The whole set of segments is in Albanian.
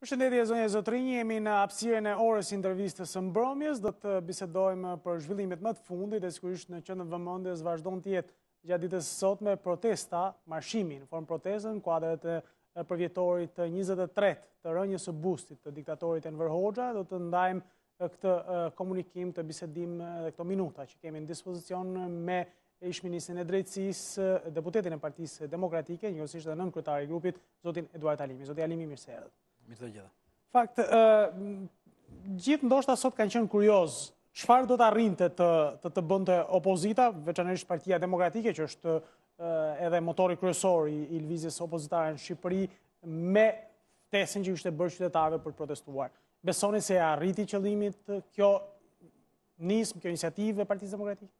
Për shëndetje e zonje e zotrinjë, jemi në apsirën e orës intervjistës së mbromjes, do të bisedojmë për zhvillimit më të fundit, e s'kurisht në qëndën vëmëndës vazhdo në tjetë gjatë ditës sot me protesta marshimin, në formë protestën në kuadrët e përvjetorit 23 të rënjës së bustit të diktatorit e në vërhoxha, do të ndajmë këtë komunikim të bisedim dhe këto minuta që kemi në dispozicion me ish ministrin e drejtsis, deputetin e partisë demokratike, njërësisht dhe nën grupit, zotin Eduard Alimi. Zotin Alimi, mirëse erët. Mirë të gjitha. Pak, gjithë ndoshta sot kanë qenë kurios, qëfar do të arrinte të të bëndë opozita, veçanërisht partia demokratike, që është edhe motori kryesor i ilvizis opozitare në Shqipëri, me tesin që është e bërë qytetave për protestuar. Besoni se arriti qëllimit kjo nismë, kjo inisiativë e partisë demokratikë?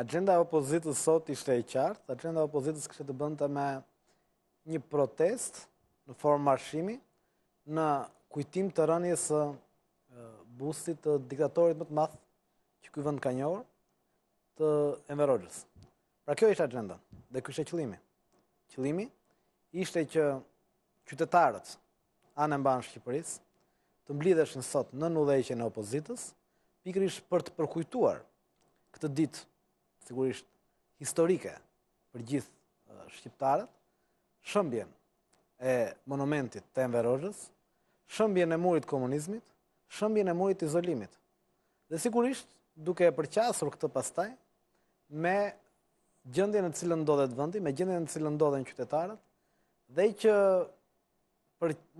Agenda opozitës sot ishte e qartë. Agenda opozitës kështë të bëndë me një protest në formë marshimi, në kujtim të rënjës busit të diktatorit më të math që këj vënd ka njohër të Enver Pra kjo ishte agenda dhe kjo ishte qëlimi. Qëlimi ishte që qytetarët anë mba në Shqipëris të mblideshin sot në nudhejqen e opozitës pikrish për të përkujtuar këtë ditë sigurisht historike për gjithë shqiptarët shëmbjen e monumentit të Enver shëmbje në murit komunizmit, shëmbje në murit izolimit. Dhe sigurisht, duke e përqasur këtë pastaj, me gjëndje në cilë ndodhet vëndi, me gjëndje në cilë ndodhen qytetarët, dhe i që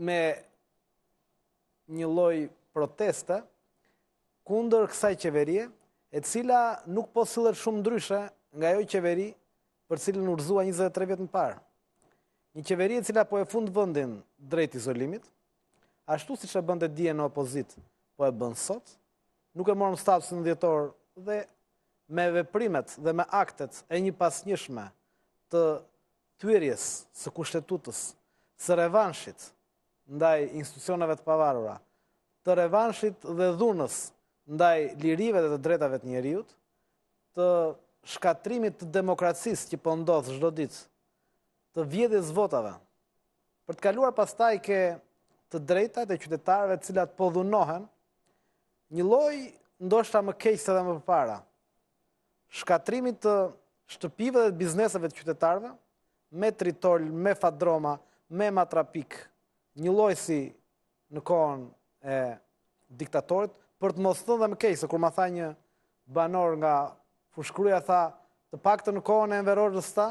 me një loj proteste kundër kësaj qeverie, e cila nuk po sëllet shumë ndryshe nga joj qeveri për cilën urzua 23 vjetë në parë. Një qeveri e cila po e fundë vëndin drejt izolimit, ashtu si që e dje në opozit, po e bëndë sot, nuk e morëm stafës në djetor dhe me veprimet dhe me aktet e një pas njëshme të tyrjes së kushtetutës, së revanshit ndaj institucionave të pavarura, të revanshit dhe dhunës ndaj lirive dhe të dretave të njeriut, të shkatrimit të demokracisë që pëndodhë po zhdo ditë, të vjedis votave, për të kaluar pastaj ke të drejtat e qytetarëve cilat po dhunohen, një loj ndoshta më kejse edhe më përpara, shkatrimit të shtëpive dhe bizneseve të qytetarëve, me tritol, me fadroma, me matrapik, një loj si në kohën e diktatorit, për të mos thënë dhe më kejse, kur ma tha një banor nga fushkruja tha, të pak të në kohën e enverorës ta,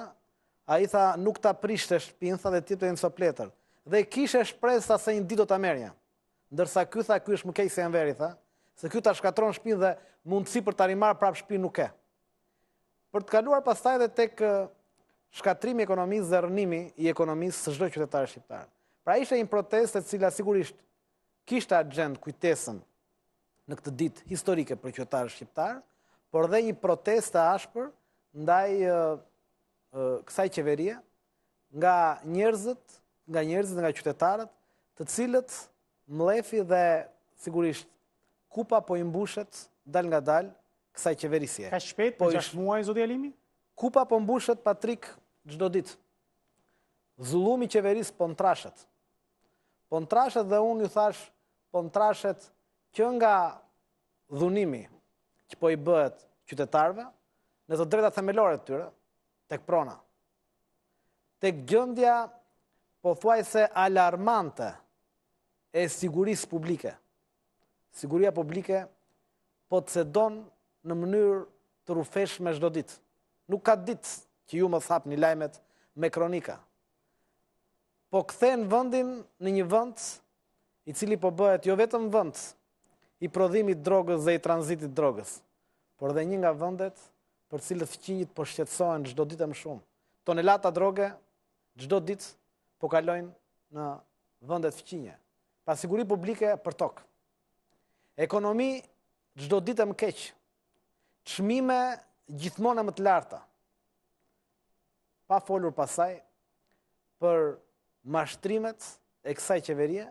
a i tha nuk ta aprishtesh shpinë, tha dhe ti të jenë dhe kishe shpresë sa se një ditë do të merja. Ndërsa ky tha, ky është më kej se janë veri, tha, se ky ta shkatron shpinë dhe mundësi për të arimarë prapë shpinë nuk e. Për të kaluar pastaj dhe tek shkatrimi ekonomisë dhe rënimi i ekonomisë së zhdoj qytetarë shqiptarë. Pra ishe një protest e cila sigurisht kishtë agent kujtesën në këtë ditë historike për qytetarë shqiptarë, por dhe një protest e ashpër ndaj kësaj qeveria nga njerëzët nga njerëzit nga qytetarët, të cilët mlefi dhe sigurisht kupa po i mbushet dal nga dal kësaj qeverisje. Ka shpejt po gjatë muaj, zoti Alimi? Kupa po mbushet pa trik gjdo dit. Zulumi qeveris po në trashet. Po në trashet dhe unë ju thash po në trashet që nga dhunimi që po i bëhet qytetarve, në të drejta themelore të tyre, tek prona, tek gjëndja po thuaj se alarmante e sigurisë publike. Siguria publike po të sedon në mënyrë të rufesh me shdo ditë. Nuk ka ditë që ju më thapë një lajmet me kronika. Po këthejnë vëndin në një vënd i cili po bëhet jo vetëm vënd i prodhimit drogës dhe i tranzitit drogës, por dhe një nga vëndet për cilët fëqinjit po shqetsojnë shdo ditë më shumë. Tonelata droge, gjdo ditë, po kalojnë në vëndet fëqinje. Pasiguri publike për tokë. Ekonomi gjdo ditë më keqë. Qmime gjithmonë më të larta. Pa folur pasaj për mashtrimet e kësaj qeverie,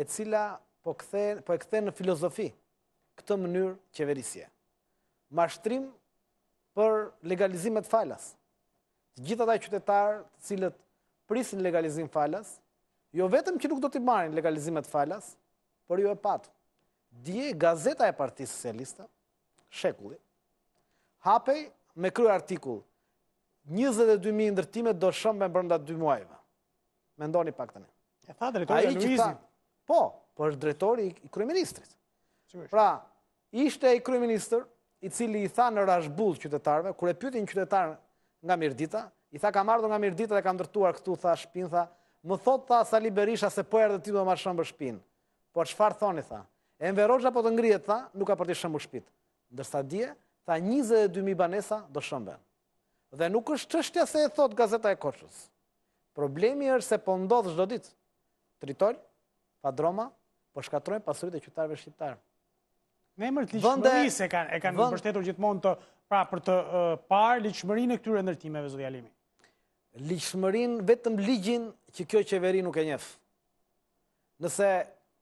e cila po, po e këthe në filozofi këtë mënyrë qeverisje. Mashtrim për legalizimet falas. Gjitha taj qytetarë cilët prisin legalizim falas, jo vetëm që nuk do t'i marrin legalizimet falas, për jo e patë. Dje gazeta e partijës socialista, shekulli, hapej me kry artikull 22.000 ndërtimet do shëmbe më brënda 2 muajve. Me ndoni pak të ne. E tha drejtori e Luizin. Po, është drejtori i kryeministrit. Pra, ishte e i kryeministr, i cili i tha në rashbull qytetarve, kure pytin qytetarë nga mirdita, I tha marrë do nga Mirdita dhe ka ndërtuar këtu tha shpinë tha, më thot tha Sali Berisha se po erdhë ti do marrë shëmbër shpinë. Po çfarë thoni tha? Enver Roxha po të ngrihet tha, nuk ka për të shëmbur shtëpit. Ndërsa dje tha 22000 banesa do shëmben. Dhe nuk është çështja se e thot gazeta e koqës. Problemi është se po ndodh çdo ditë. Tritol, Padroma, po shkatrojnë pasuritë e qytetarëve shqiptar. Në emër të liçmërisë kanë e kanë mbështetur gjithmonë të pra për të parë liçmërinë e këtyre ndërtimeve zotë lishmërin, vetëm ligjin që kjo qeveri nuk e njëfë. Nëse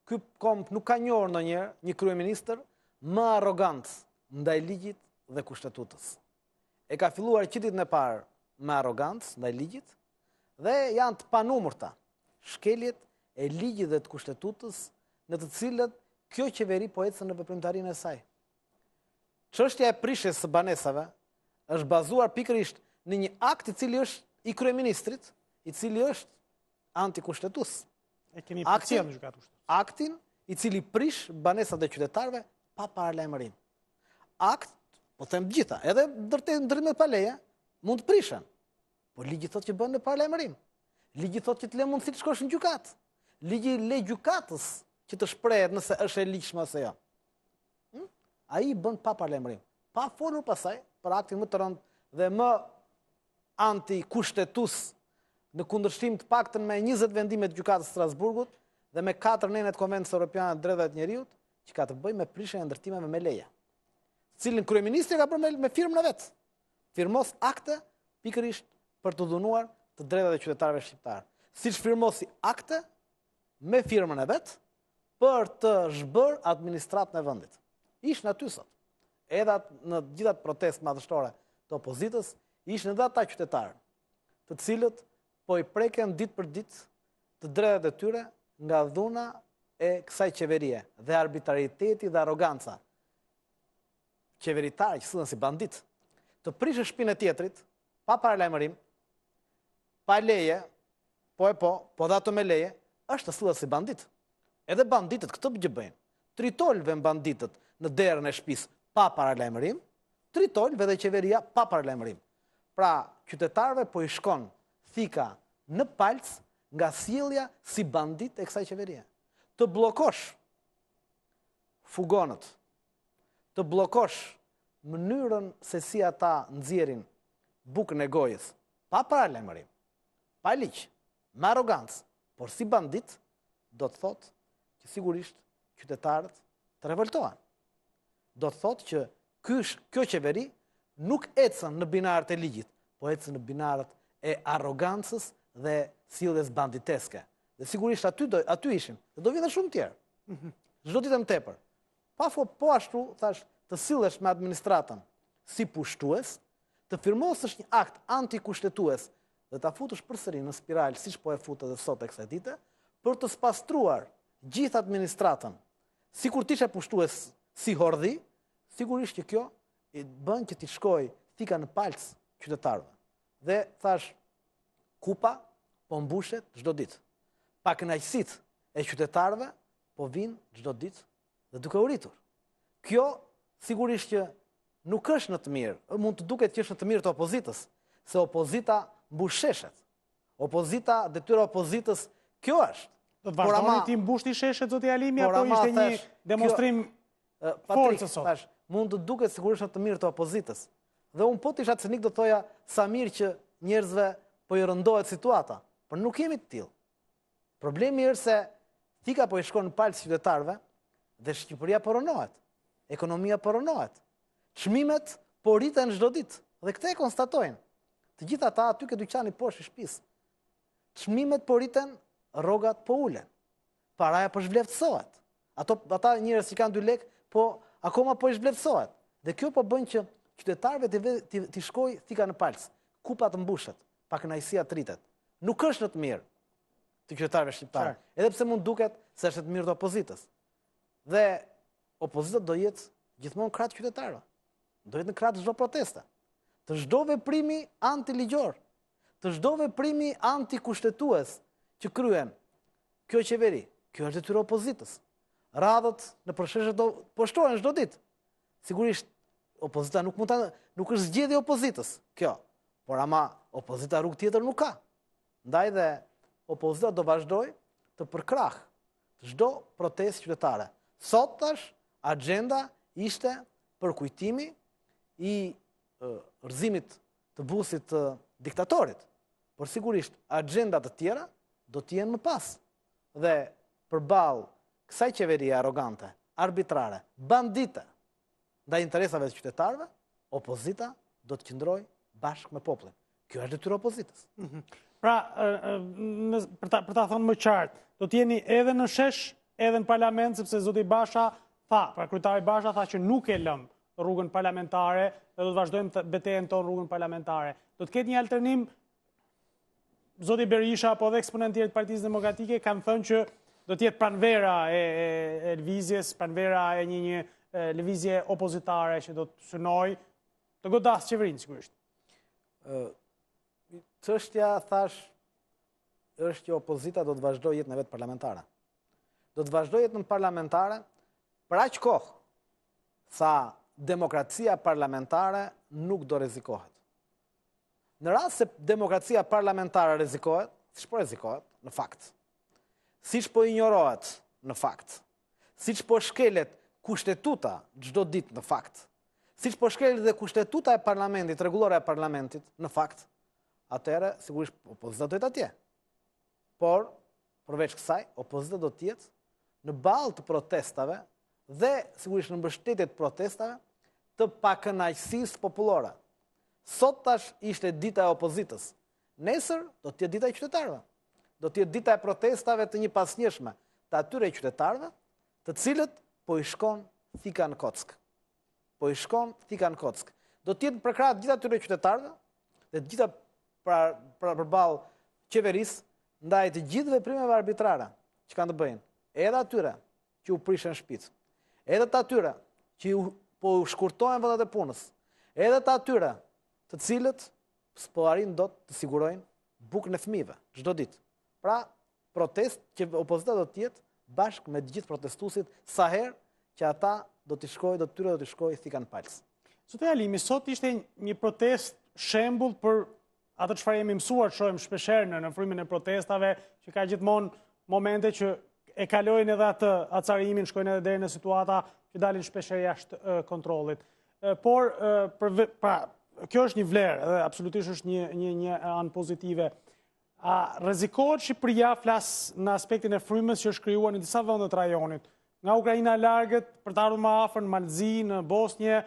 këpë komp nuk ka njërë në njërë, një krye minister, më arogant ndaj ligjit dhe kushtetutës. E ka filluar qitit në parë më arogant ndaj ligjit dhe janë të panumur ta shkeljet e ligjit dhe të kushtetutës në të cilët kjo qeveri po ecën në vëprimtarin e saj. Qështja e prishës së banesave është bazuar pikërisht në një akt i cili është i kryeministrit, i cili është antikushtetus. E kemi përcjel në gjukatë Aktin i cili prish banesat dhe qytetarve pa parlemërin. Akt, po them gjitha, edhe ndërmet për leje, mund të prishen. Po ligjit thot që bënë në parlemërin. Ligjit thot që të le si të shkosh në gjukatë. Ligjit le gjukatës që të shprejët nëse është e ligjshme ose jo. Hm? A i bënë pa parlemërin. Pa folur pasaj, për aktin më të rëndë dhe më antikushtetus në kundërshtim të paktën me 20 vendimet gjukatës Strasburgut dhe me 4 nenet konventës Europianë të drejtët njeriut, që ka të bëj me prishën e ndërtimeve me leja. Cilin kryeministri ka bërë me firmë në vetë. Firmos akte pikërisht për të dhunuar të drejtët e qytetarëve shqiptarë. Si që firmosi akte me firmën e vetë për të zhbërë administrat në vëndit. Ishë në ty sot. Edhat në gjithat protest madhështore të opozitës, ishën edhe ata qytetarë, të cilët po i preken ditë për ditë të drejët e tyre nga dhuna e kësaj qeverie dhe arbitrariteti dhe aroganca. Qeveritarë që sëdhen si banditë, të prishë shpinë e tjetrit, pa paralajmërim, pa leje, po e po, po dhe ato me leje, është të sëdhe si banditë. Edhe banditët këtë për gjëbëjnë, tritolve në banditët në derën e shpisë pa paralajmërim, tritolve dhe qeveria pa paralajmërim. Pra, qytetarve po i shkon thika në palc nga sjellja si bandit e kësaj qeverie. Të bllokosh fugonët. Të bllokosh mënyrën se si ata nxjerrin bukën e gojës pa paralajmërim, pa liqë, me arrogancë, por si bandit do të thotë që sigurisht qytetarët të revoltohen. Do të thotë që kysh, kjo qeveri nuk ecën në binarët e ligjit, po ecën në binarët e arogancës dhe sildes banditeske. Dhe sigurisht aty, do, aty ishim, dhe do vjetë shumë tjerë. Zdo mhm. ditë më tepër. Pa fo po ashtu, thash, të sildesh me administratën si pushtues, të firmosë është një akt antikushtetues dhe të afutësh përsëri në spiral, si shpo po e futët edhe sot e kse dite, për të spastruar gjithë administratën, si kur tishe pushtues si hordhi, sigurisht që kjo i bën që ti shkoj fika në palcë qytetarëve. Dhe thash kupa po mbushet çdo ditë. Pa kënaqësit e qytetarëve po vin çdo ditë dhe duke u ritur. Kjo sigurisht që nuk është në të mirë, mund të duket që është në të mirë të opozitës, se opozita mbusheshet. Opozita detyra opozitës, kjo është. Do të vazhdojnë ti mbushti i sheshet, zotë alimi, apo ishte një demonstrim forë sot? mund të duket sigurisht në të mirë të opozitës. Dhe unë po të isha do toja sa mirë që njerëzve po i rëndohet situata, Por nuk jemi të tilë. Problemi është se tika po i shkon në palë qytetarve dhe Shqipëria poronohet, ekonomia poronohet, qmimet po, po rritë në ditë dhe këte e konstatojnë. Të gjitha ta aty këtë dyqani poshë i shpisë. Qmimet po rritën, rogat po ulen. Paraja po Ato Ata njerëz që kanë 2 lek po akoma po i shbletësohet. Dhe kjo po bënë që qytetarve të shkoj thika në palës, kupat në bushet, pak në ajësia të rritet. Nuk është në të mirë të qytetarve shqiptare, edhe pse mund duket se është të mirë të opozitës. Dhe opozitët do jetë gjithmonë kratë qytetarve, do jetë në kratë zdo protesta. të zdo veprimi anti të zdo veprimi anti-kushtetues që kryen kjo qeveri, kjo është të tyro opozitës radhët në përsheshe do poshtore në shdo ditë. Sigurisht, opozita nuk mund të nuk është gjedi opozitas, kjo. Por ama, opozita rrug tjetër nuk ka. Ndaj dhe opozita do vazhdoj të përkrah shdo protest qytetare. Sot tash, agenda ishte për kujtimi i rëzimit të busit të diktatorit. Por sigurisht, agenda të tjera do tjenë më pas. Dhe përbalë kësaj qeveri arogante, arbitrare, bandite, nda interesave të qytetarve, opozita do të qëndroj bashkë me poplin. Kjo është dhe tyro opozitës. Mhm. Pra, për ta thonë më qartë, do t'jeni edhe në shesh, edhe në parlament, sepse zoti Basha tha, pra krytari Basha tha që nuk e lëmë rrugën parlamentare, dhe do të vazhdojmë të në tonë rrugën parlamentare. Do të ketë një alternim, zoti Berisha, apo dhe eksponentirët partijës demokratike, kanë thënë që do të jetë pranvera e e lvizjes, pranvera e një një opozitare që do të synojë të godas qeverinë sigurisht. ë Çështja thash është që opozita do të vazhdojë jetën e vet parlamentare. Do të vazhdojë jetën parlamentare për pra aq kohë sa demokracia parlamentare nuk do rrezikohet. Në rrasë se demokracia parlamentare rezikohet, si shpo rezikohet, në faktë, si që po ignorohet në fakt, si që po shkelet kushtetuta gjdo dit në fakt, si që po shkelet dhe kushtetuta e parlamentit, regulore e parlamentit në fakt, atërë, sigurisht, opozita dojtë atje. Por, përveç kësaj, opozita do tjetë në balë të protestave dhe, sigurisht, në mbështetit protestave të pakënaqësisë populore. Sot tash ishte dita e opozitës, nesër do tjetë dita e qytetarëve do të jetë dita e protestave të një pasnjëshme të atyre qytetarëve, të cilët po i shkon thika në kockë. Po i shkon thika në kockë. Do të jetë përkrat gjitha atyre qytetarëve dhe gjitha pra, pra, përbalë qeverisë, ndaj të gjithë primeve arbitrara që kanë të bëjnë. Edhe atyre që u prishën shpitë. Edhe të atyre që po u shkurtojnë vëndat e punës. Edhe të atyre të cilët së po do të sigurojnë bukë në thmive, gjdo ditë. Pra, protest që opozita do të jetë bashkë me gjithë protestuesit sa herë që ata do të shkojë, do të tyre do të shkojë thikan fals. Sot e alimi sot ishte një protest shembull për atë farë jemi mësuar shohim shpesh shpesherë në, në e protestave që ka gjithmonë momente që e kalojnë edhe atë acarimin, shkojnë edhe deri në situata që dalin shpesherë jashtë kontrollit. Por pra kjo është një vlerë, edhe absolutisht është një një një an pozitive. A rezikohet Shqipëria flas në aspektin e frymës që është kryua në disa vëndet rajonit? Nga Ukrajina largët, për të ardhë më afer në Malzi, në Bosnje,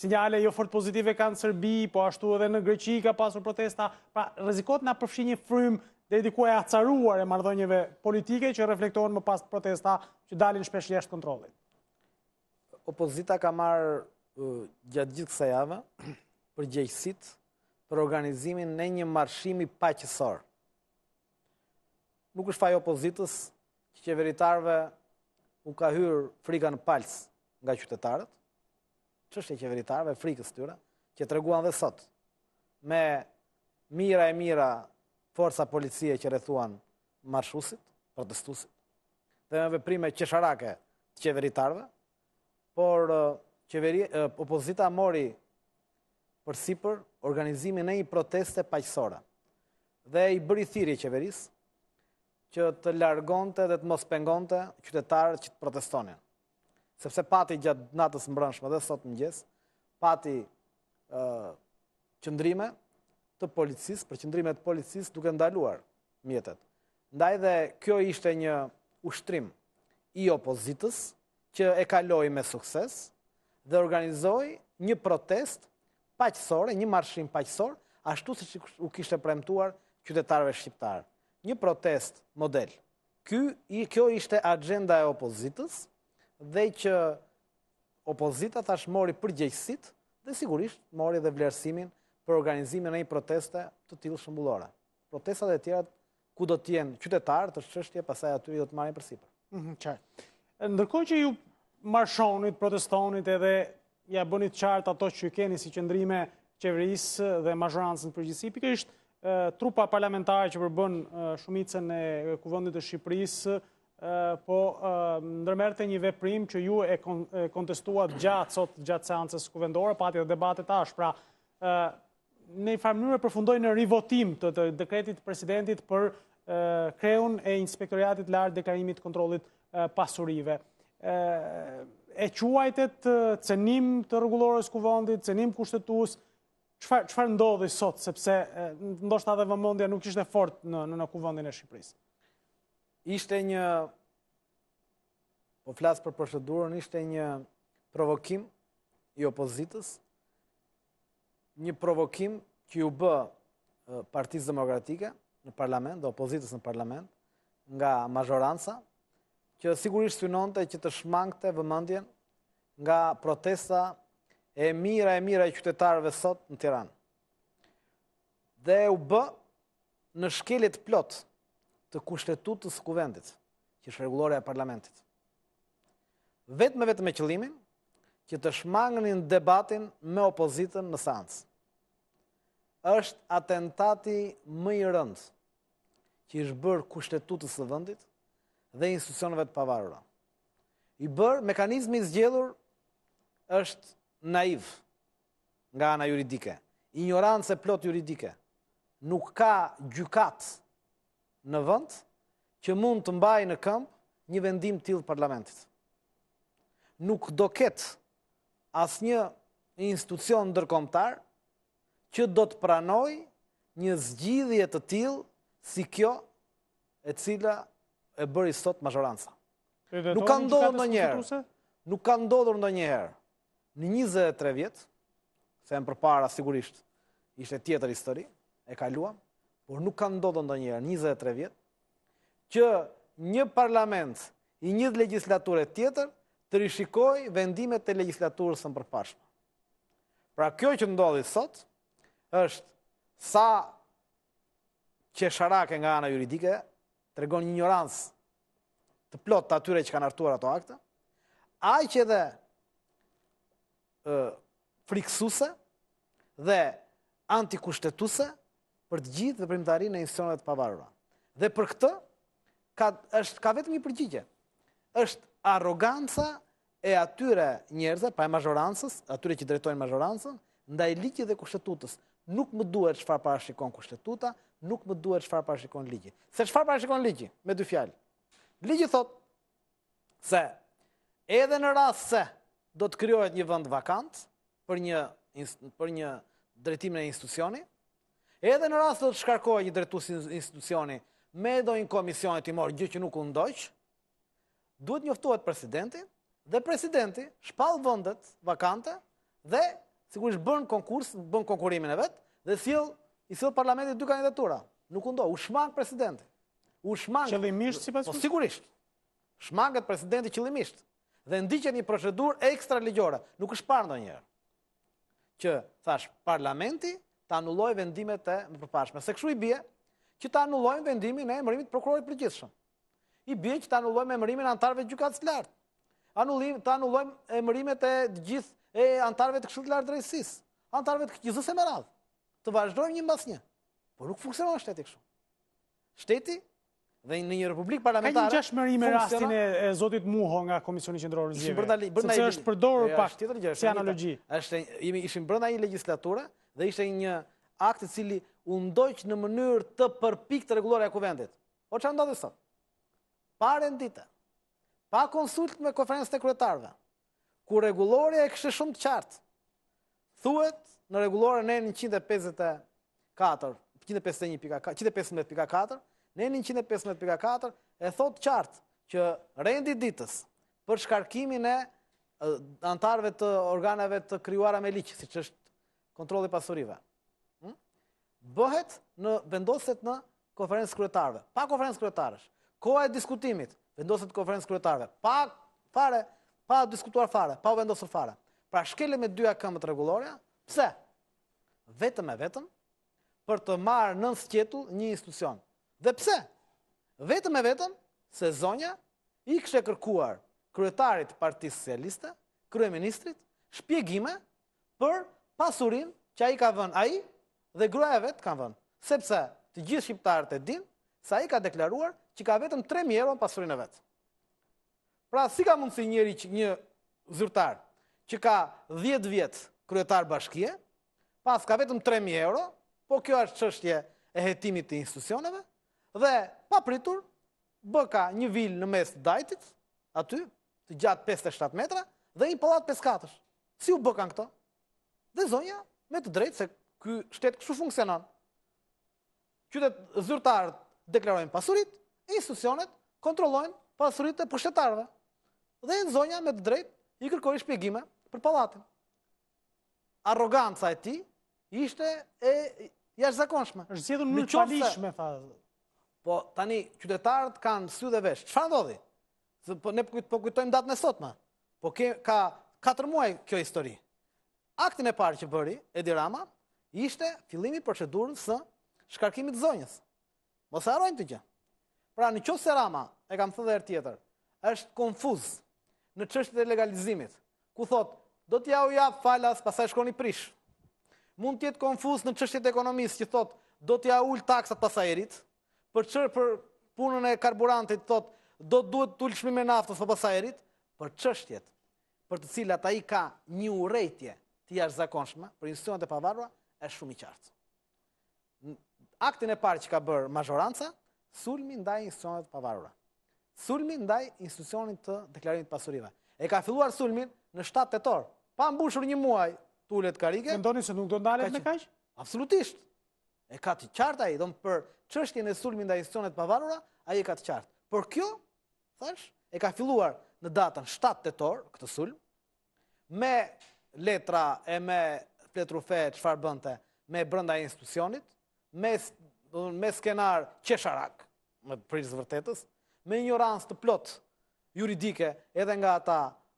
sinjale jo fort pozitive kanë Sërbi, po ashtu edhe në Greqi ka pasur protesta. Pra, rezikohet nga përfshi një frymë dhe ediku e acaruar e mardhonjëve politike që reflektohen më pas protesta që dalin shpesh jeshtë kontrolit? Opozita ka marë gjatë gjithë sa java për gjejësit, për organizimin në një marshimi paqësorë nuk është faj opozitës që qeveritarve u ka hyrë frika në palës nga qytetarët, që është e qeveritarve frikës tyre, që të reguan dhe sot, me mira e mira forca policie që rethuan marshusit, protestusit, dhe me veprime qesharake të qeveritarve, por opozita mori për organizimin e i proteste paqësora dhe i bëri e qeverisë, që të largonte dhe të mos pengonte qytetarët që të protestonin. Sepse pati gjatë natës më brëndshme dhe sot në gjesë, pati qëndrime të policisë, për qëndrime të policisë duke ndaluar mjetet. Ndaj dhe kjo ishte një ushtrim i opozitës që e kaloi me sukses dhe organizoi një protest paqësore, një marshim paqësor, ashtu se që u kishte premtuar qytetarëve shqiptarë një protest model. Kjo ishte agenda e opozitës dhe që opozita ta shmori përgjegjësit dhe sigurisht mori dhe vlerësimin për organizimin e një proteste të tilë shëmbullora. Protestat e tjera ku do tjenë qytetarë të shqështje pasaj aty i do të marim për sipër. Mhm, Ndërkoj që ju marshonit, protestonit edhe ja bënit qartë ato që ju keni si qëndrime qeverisë dhe mazhoransën përgjësipik është trupa parlamentare që përbën shumicën e kuvëndit të Shqipërisë, po ndërmerte një veprim që ju e kontestuat gjatë sot gjatë seancës kuvendore, pati dhe debatet ash, pra në i farmënyre përfundoj në rivotim të dekretit presidentit për kreun e inspektoriatit lartë deklarimit kontrolit pasurive. E quajtet cenim të regulores kuvëndit, cenim kushtetus, Qëfar ndodhë i sot, sepse ndoshtë adhe vëmondja nuk ishte fort në në kuvëndin e Shqipërisë? Ishte një, po flasë për përshëdurën, ishte një provokim i opozitës, një provokim që ju bë partizë demokratike në parlament, dhe opozitës në parlament, nga majoranca, që sigurisht synonte që të shmangte vëmëndjen nga protesta e mira e mira e qytetarëve sot në Tiranë. Dhe u bë në shkelet plot të kushtetutës kuvendit, që është e parlamentit. Vetë me vetë me qëlimin, që të shmangënin debatin me opozitën në seancë. është atentati më i rëndë që ishë bërë kushtetutës të vendit dhe institucionëve të pavarura. I bërë mekanizmi zgjellur është naiv nga ana juridike, ignorancë plot juridike. Nuk ka gjykat në vend që mund të mbajë në këmbë një vendim tillë parlamentit. Nuk do ket asnjë institucion ndërkombëtar që do të pranoj një zgjidhje të tillë si kjo e cila e bëri sot majoranca. Nuk ka ndodhur ndonjëherë. Nuk ka ndodhur ndonjëherë. Në 23 vjetë, se e më përpara sigurisht ishte tjetër histori, e kaluam, por nuk ka ndodhë ndo njërë 23 vjetë, që një parlament i një legislature tjetër të rishikoj vendimet të legislaturës në përpashma. Pra kjo që ndodhë i sot, është sa që sharake nga ana juridike, të regon një njërancë të plot të atyre që kanë artuar ato akte, a që dhe frikësuse dhe antikushtetuse për të gjithë dhe primtari në institucionet pavarura. Dhe për këtë, ka vetë një përgjitje. është aroganca e atyre njerëzë, pa e majoransës, atyre që drejtojnë majoransën, nda i ligje dhe kushtetutës. Nuk më duhet që farë parashikon kushtetuta, nuk më duhet që farë parashikon ligje. Se që farë parashikon ligje, me dy fjallë. Ligje thotë se edhe në rrasë se, do të kryojët një vënd vakant për një, për një drejtim në institucioni, edhe në rrasë do të shkarkohet një drejtus institucioni me dojnë komisionit i morë gjë që nuk unë dojqë, duhet njoftuat presidenti, dhe presidenti shpalë vëndet vakante dhe sigurisht bën konkurs, bën konkurimin e vetë, dhe sil, i silë parlamentit dy kandidatura. Nuk undo, u shmangë presidenti. U shmangë... Qëllimisht, si pas... Po, sigurisht. Shmangët presidenti qëllimisht dhe ndiqe një procedur ekstra ligjore. Nuk është parë në njërë. Që thash parlamenti të anulloj vendimet e më përpashme. Se këshu i bje që të anulloj vendimin e emërimit prokurorit për I bje që të anulloj me emërimin antarve gjukatës lartë. Të anulloj me emërimet e gjithë e antarve të këshëllë të lartë drejësis. Antarve të këgjithës e më radhë. Të vazhdojmë një mbas një. Por nuk funksionon shteti këshu. Shteti dhe në një republikë parlamentare... Ka një gjashmëri me rastin e Zotit Muho nga Komisioni Qendrorë Zjeve, se është përdorë pak, se analogi. Ishim brënda i legislatura dhe ishte një akt të cili undojqë në mënyrë të përpik të regulore e kuvendit. O po që andodhe sot? Pa dita, pa konsult me konferenës të kretarve, ku regulore e kështë shumë të qartë, thuet në regulore në 154, 151.4, në 115.4 e thot qartë që rendi ditës për shkarkimin e antarve të organeve të kryuara me liqë, si që është kontroli pasurive, hm? bëhet në vendoset në konferensë kërëtarve. Pa konferensë kërëtarës, koha e diskutimit, vendoset konferensë kërëtarve, pa fare, pa diskutuar fare, pa vendosur fare. Pra shkele me dyja këmbët regulore, pse? Vetëm e vetëm, për të marë nën sëqetu një institucion. Dhe pse? Vetëm e vetëm se zonja i kështë e kërkuar kryetarit partisë socialiste, kryeministrit, shpjegime për pasurin që a i ka vën a i dhe grua e vetë ka vën. Sepse të gjithë shqiptarët e din se a i ka deklaruar që ka vetëm 3.000 euro në pasurin e vetë. Pra, si ka mundësi njëri që një zyrtar që ka 10 vjetë kryetar bashkje, pas ka vetëm 3.000 euro, po kjo është qështje e hetimit të institucioneve, dhe papritur, bëka një vilë në mes dajtit, aty, të gjatë 57 metra, dhe një palat 54 Si u bëkan këto? Dhe zonja, me të drejtë, se këj shtetë këshu funksionon. Qytet zyrtarët deklarojnë pasurit, institucionet kontrollojnë pasurit e pushtetarëve. Dhe në zonja, me të drejtë, i kërkori shpjegime për palatin. Aroganca e ti, ishte e jashtë zakonshme. është në një palishme, fa. Po tani qytetarët kanë sy dhe vesh. Çfarë ndodhi? Po, ne po, po kujtojmë datën e më, Po ke, ka katër muaj kjo histori. Aktin e parë që bëri Edi Rama ishte fillimi i procedurës së shkarkimit të zonjës. Mos arrojnë të gjë. Pra në çës Rama, e kam thënë edhe tjetër, është konfuz në çështën e legalizimit. Ku thotë, do t'ja u jap falas, pasaj shkoni prish. Mund të jetë konfuz në çështjet ekonomis, që thotë, do t'ja ul taksat pasajerit për qërë për punën e karburantit, thot, do të duhet të ullshmi me naftës për pësajerit, për qështjet, për të cilat a i ka një urejtje të jashtë zakonshme, për instituat e pavarua, e shumë i qartë. Aktin e parë që ka bërë majoranca, sulmi ndaj instituat e pavarua. Sulmi ndaj instituat të deklarimit pasurive. E ka filluar sulmin në 7 të torë, pa mbushur një muaj të ullet karike. Mendoni se nuk do ndalet me kaqë? Absolutisht e ka të qartë a i, dhëmë për qështjen e sulmin dhe institucionet pavarura, a i e ka të qartë. Por kjo, thash, e ka filluar në datën 7 të torë, këtë sulm, me letra e me pletrufe që farë bënte me brënda institucionit, me skenar qesharak, me prilës vërtetës, me një rransë të plot juridike edhe nga ata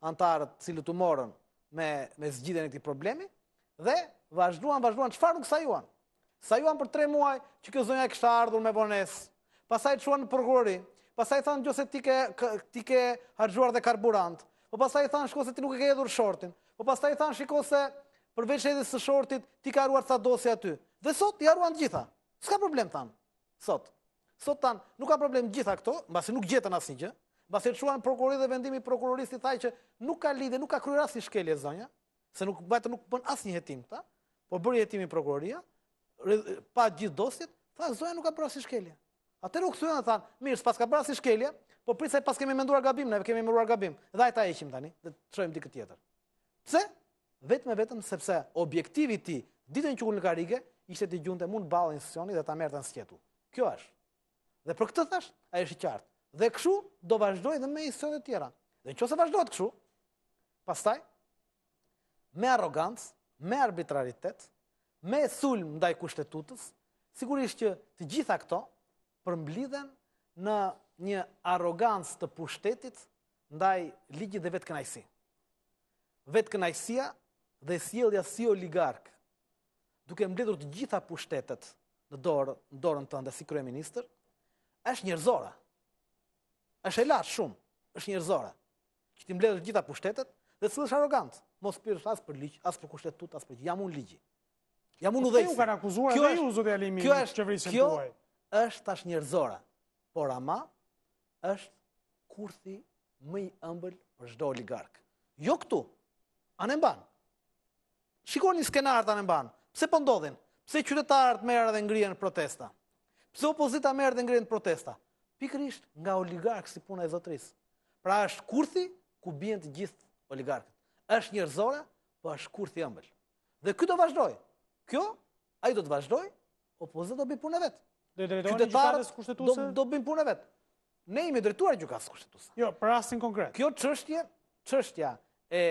antarët cilë të morën me zgjiden e këti problemi, dhe vazhduan, vazhduan, qëfar nuk sa juanë? Sa juan për tre muaj që kjo zonja e kështë ardhur me bones. Pasaj të shuan në përgori. Pasaj thanë gjose ti ke hargjuar dhe karburant. Po pasaj thanë shko se ti nuk e ke edhur shortin. Po pasaj thanë shiko se përveç edhe së shortit ti ka arruar sa dosja ty. Dhe sot i arruan gjitha. Ska problem thanë. Sot. Sot thanë nuk ka problem gjitha këto, mbasi nuk gjetën asin gjë. Mbasi të shuan prokurori dhe vendimi prokuroristi thaj që nuk ka lidhe, nuk ka kryrë shkelje zonja. Se nuk bëjtë nuk pën asin jetim Po Po bërë jetimi prokuroria pa gjithë dosjet, tha zoja nuk ka bërë si shkelje. Atëherë u kthyen dhe than, mirë, s'paska bërë si shkelje, po prisaj pas kemi menduar gabim, ne kemi menduar gabim. Dhe ai ta heqim tani, dhe çojmë dikë tjetër. Pse? Vetëm e vetëm sepse objektivi i ti, tij ditën që ul në karige ishte të gjunte mund ballë institucioni dhe ta merrte në sqetull. Kjo është. Dhe për këtë thash, ai është i qartë. Dhe kështu do vazhdoi dhe me institucione të tjera. Dhe nëse vazhdohet kështu, pastaj me arrogancë, me arbitraritet, me sulm ndaj kushtetutës, sigurisht që të gjitha këto përmblidhen në një arogancë të pushtetit ndaj ligjit dhe vetë kënajsi. Vetë kënajsia dhe sjelja si oligark duke mbledhur të gjitha pushtetet në dorën të si krujë minister, është njërzora. është e lartë shumë, është njërzora. Që ti mbledh të gjitha pushtetet dhe të sillesh arrogant, Mos përës asë për ligj, asë për kushtetutë, as për jamun ligjë. Jam unë po Kjo është akuzuar dhe ju, zote Alimi, që vrisën të Kjo është tash njërzora, por ama është kurthi i ëmbël për shdo oligarkë. Jo këtu, anë e mbanë. Shikon një skenartë anë e mbanë. Pse pëndodhin? Po Pse qytetarët merë dhe ngrihen në protesta? Pse opozita merë dhe ngrije në protesta? Pikër ishtë nga oligarkë si puna e zotërisë. Pra është kurthi ku bien të gjithë oligarkët. është njërzora, po është kurthi ëmbël. Dhe do vazhdojë kjo, a i do të vazhdoj, opozita do do bim punë vetë. Do i drejtojnë gjukatës kushtetuse? Do bim punë vetë. Ne jemi drejtuar gjukatës kushtetuse. Jo, për asin konkret. Kjo qështje, qështja e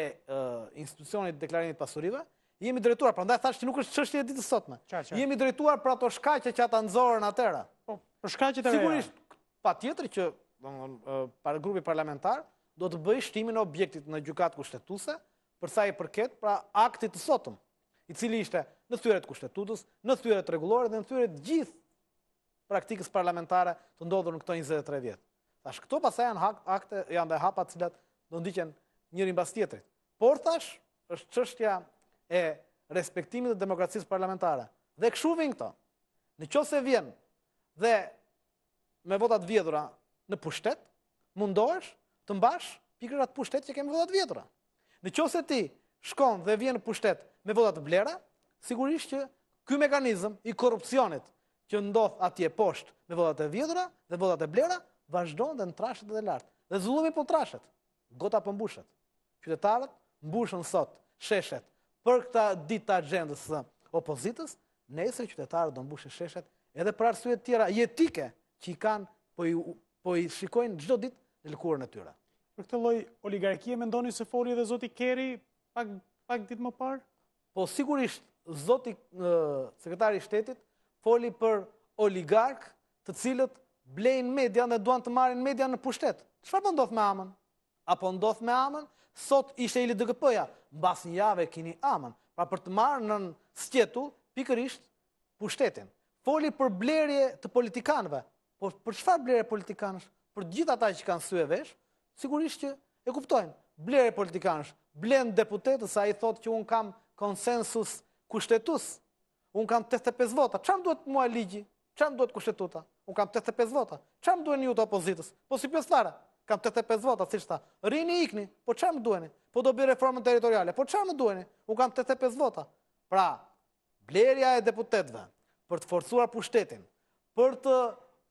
institucionit deklarinit pasurive, jemi drejtuar, pra ndaj thashtë që nuk është qështje e ditë sotme. Jemi drejtuar pra to shkaqe që atë nëzorën atëra. Po, për shkaqe të reja. Sigurisht, pa tjetëri që, do të bëjë shtimin e objektit në gjukat kushtetuse, përsa i përket pra aktit të sotëm i cili ishte në thyret kushtetutës, në thyret regulore dhe në thyret gjithë praktikës parlamentare të ndodhur në këto 23 vjetë. Tash, këto pasaj janë akte, janë dhe hapat cilat do ndyqen njërin bas tjetrit. Por tash, është qështja e respektimit dhe demokracisë parlamentare. Dhe këshu vinë këto, në qose vjenë dhe me votat vjedhura në pushtet, mundohesh të mbash pikrërat pushtet që kemi votat vjedhura. Në qose ti shkon dhe vjenë pushtet, me votat të blera, sigurisht që këj mekanizm i korupcionit që ndodh atje poshtë me votat e vjedhura dhe votat e blera, vazhdojnë dhe në trashet dhe lartë. Dhe zullumi po trashet, gota për po mbushet. Qytetarët mbushën sot, sheshet, për këta dita gjendës dhe opozitës, nëjse qytetarët do mbushën sheshet edhe për arsujet tjera jetike që i kanë po i po shikojnë gjdo dit në lëkurën e tyra. Për këtë loj oligarkie me ndoni se foli edhe zoti Keri pak dit më parë? Po sigurisht, zoti sekretari shtetit foli për oligark të cilët blejnë media dhe duan të marin media në pushtet. Qëfar për po ndodhë me amën? Apo ndodhë me amën? Sot ishte i DGP-ja, në bas një jave kini amën, pra për të marrë në stjetu, pikërisht, pushtetin. Foli për blerje të politikanëve, po për qëfar blerje politikanës? Për gjitha ta që kanë sue vesh, sigurisht që e kuptojnë. Blerje politikanës, blenë deputetës, a i thotë që unë kam konsensus kushtetus. Unë kam 85 vota, qëmë duhet mua ligji? Qëmë duhet kushtetuta? Unë kam 85 vota, qëmë duhet një të opozitës? Po si pjesë kam 85 vota, si shta. Rini ikni, po qëmë duhet Po do bi reformën teritoriale, po qëmë duhet Unë kam 85 vota. Pra, blerja e deputetve për të forcuar pushtetin, për të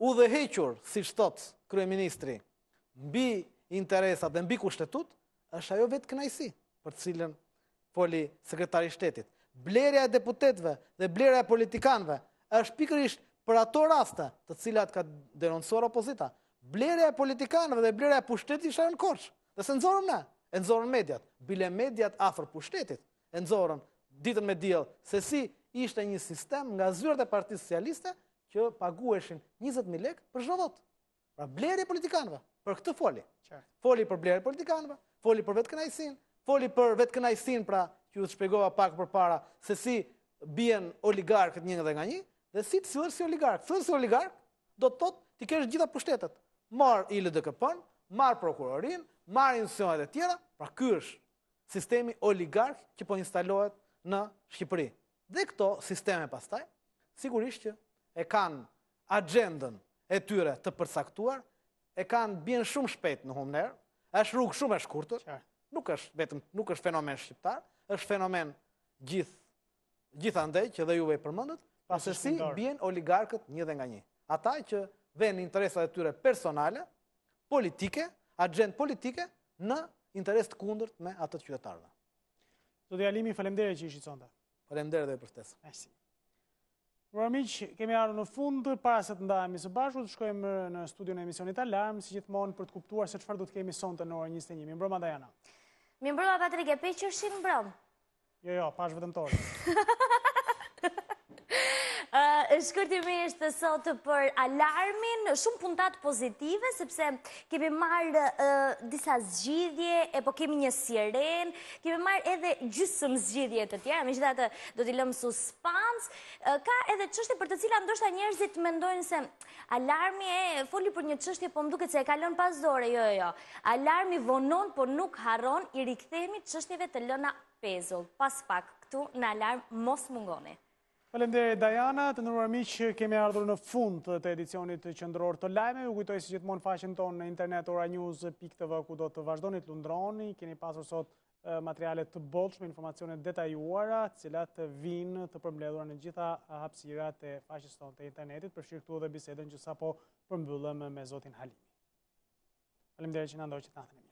u dhe hequr, si shtot, kryeministri, mbi interesat dhe mbi kushtetut, është ajo vetë kënajsi për cilën poli sekretari shtetit. Blerja e deputetve dhe blerja e politikanve është pikërisht për ato raste të cilat ka denonsuar opozita. Blerja e politikanve dhe blerja e pushtetit është në korqë. Dhe se nëzorëm ne, e nëzorëm mediat, bile mediat afer pushtetit, e nëzorëm ditën me djelë, se si ishte një sistem nga zyrët e partijës socialiste që pagueshin 20.000 lek për zhëvot. Pra blerja e politikanve, për këtë foli. Foli për blerja e politikanve, foli për vetë kënajsinë, foli për vetë kënajsin, pra që ju të shpegova pak për para, se si bjen oligarkët njën dhe nga një, dhe si të sëllë si oligarkë. Sëllë si oligarkë, do të thotë të keshë gjitha pushtetet. Marë i LDKP-në, marë prokurorin, marë insionet e tjera, pra kërsh sistemi oligarkë që po instalohet në Shqipëri. Dhe këto sisteme pastaj, sigurisht që e kanë agendën e tyre të përsaktuar, e kanë bjen shumë shpetë në humnerë, është rrugë shumë e shkurtër, nuk është vetëm nuk është fenomen shqiptar, është fenomen gjith gjithandej që dhe juve e përmendët, pastaj si bien oligarkët një dhe nga një. Ata që vënë interesat e tyre personale, politike, agent politike në interes të kundërt me ato qytetarëve. Zoti Alimi, faleminderit që ishit sonte. Faleminderit dhe për ftesën. Mersi. Ora kemi ardhur në fund para se të ndahemi së bashku, të shkojmë në studion e emisionit Alarm, si gjithmonë për të kuptuar se çfarë do të kemi sonte në orën 21. Mbrëmë Dajana. Mi mbrua pa të rige, për qërshin mbrëm? Jo, jo, pash vëtëm tërë. është të sotë për alarmin, shumë puntat pozitive, sepse kemi marrë disa zgjidje, e po kemi një siren, kemi marrë edhe gjysëm zgjidje të tjera, me gjithatë do t'i lëmë suspans, ka edhe qështje për të cila ndoshta njerëzit mendojnë se alarmi e, foli për një qështje, po mduke se e kalon pasdore, jo, jo, jo, alarmi vonon, po nuk haron i rikëthemi qështjeve të lëna pezull, pas pak, këtu në alarm mos mungone. Falem dhe Dajana, të nërëra mi që kemi ardhur në fund të edicionit të qëndror të lajme. U kujtoj si gjithmonë faqen tonë në internet ora ku do të vazhdoni të lundroni. Keni pasur sot materialet të bolshme, informacionet detajuara, cilat të vinë të përmledhura në gjitha hapsirat e faqës tonë të internetit, për shqirtu dhe bisedën që sa po përmbyllëm me Zotin Halim. Falem që në ndoj që të natëm.